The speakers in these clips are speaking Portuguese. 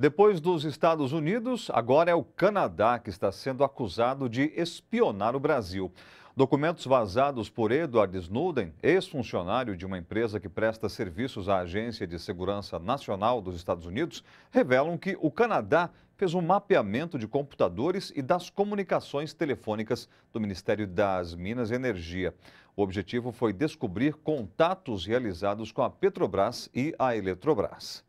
Depois dos Estados Unidos, agora é o Canadá que está sendo acusado de espionar o Brasil. Documentos vazados por Edward Snowden, ex-funcionário de uma empresa que presta serviços à Agência de Segurança Nacional dos Estados Unidos, revelam que o Canadá fez um mapeamento de computadores e das comunicações telefônicas do Ministério das Minas e Energia. O objetivo foi descobrir contatos realizados com a Petrobras e a Eletrobras.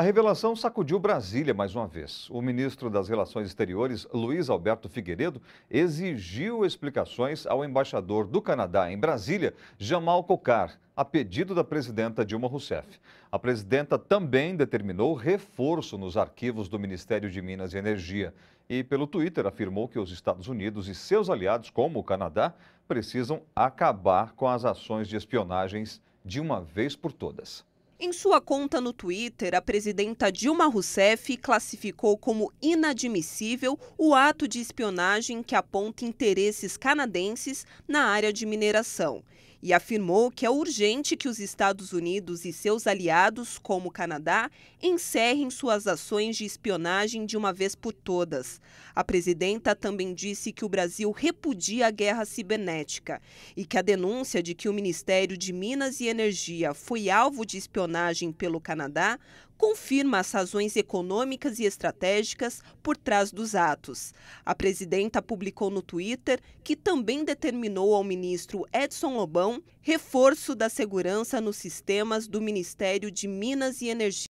A revelação sacudiu Brasília mais uma vez. O ministro das Relações Exteriores, Luiz Alberto Figueiredo, exigiu explicações ao embaixador do Canadá em Brasília, Jamal Cocar, a pedido da presidenta Dilma Rousseff. A presidenta também determinou reforço nos arquivos do Ministério de Minas e Energia e, pelo Twitter, afirmou que os Estados Unidos e seus aliados, como o Canadá, precisam acabar com as ações de espionagens de uma vez por todas. Em sua conta no Twitter, a presidenta Dilma Rousseff classificou como inadmissível o ato de espionagem que aponta interesses canadenses na área de mineração e afirmou que é urgente que os Estados Unidos e seus aliados, como o Canadá, encerrem suas ações de espionagem de uma vez por todas. A presidenta também disse que o Brasil repudia a guerra cibernética e que a denúncia de que o Ministério de Minas e Energia foi alvo de espionagem pelo Canadá confirma as razões econômicas e estratégicas por trás dos atos. A presidenta publicou no Twitter que também determinou ao ministro Edson Lobão reforço da segurança nos sistemas do Ministério de Minas e Energia.